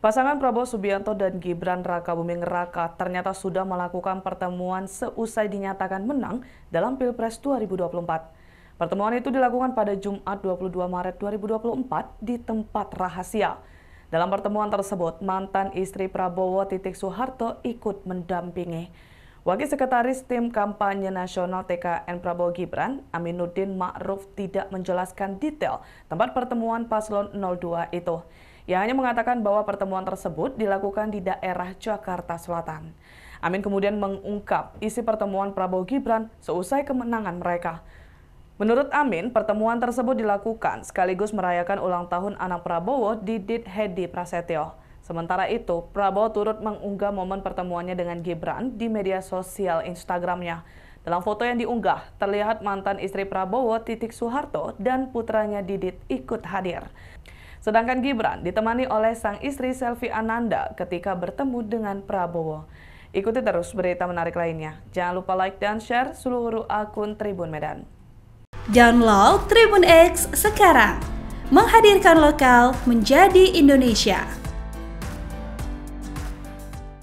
Pasangan Prabowo Subianto dan Gibran Raka Buming Raka ternyata sudah melakukan pertemuan seusai dinyatakan menang dalam Pilpres 2024. Pertemuan itu dilakukan pada Jumat 22 Maret 2024 di tempat rahasia. Dalam pertemuan tersebut, mantan istri Prabowo Titik Soeharto ikut mendampingi. Wakil Sekretaris Tim Kampanye Nasional TKN Prabowo Gibran, Aminuddin Ma'ruf tidak menjelaskan detail tempat pertemuan Paslon 02 itu. Ia hanya mengatakan bahwa pertemuan tersebut dilakukan di daerah Jakarta Selatan. Amin kemudian mengungkap isi pertemuan Prabowo Gibran seusai kemenangan mereka. Menurut Amin, pertemuan tersebut dilakukan sekaligus merayakan ulang tahun anak Prabowo Didit Hedi Prasetyo. Sementara itu, Prabowo turut mengunggah momen pertemuannya dengan Gibran di media sosial Instagramnya. Dalam foto yang diunggah, terlihat mantan istri Prabowo Titik Soeharto dan putranya Didit ikut hadir. Sedangkan Gibran ditemani oleh sang istri Selvi Ananda ketika bertemu dengan Prabowo. Ikuti terus berita menarik lainnya. Jangan lupa like dan share seluruh akun Tribun Medan. Download Tribun X sekarang. Menghadirkan lokal menjadi Indonesia.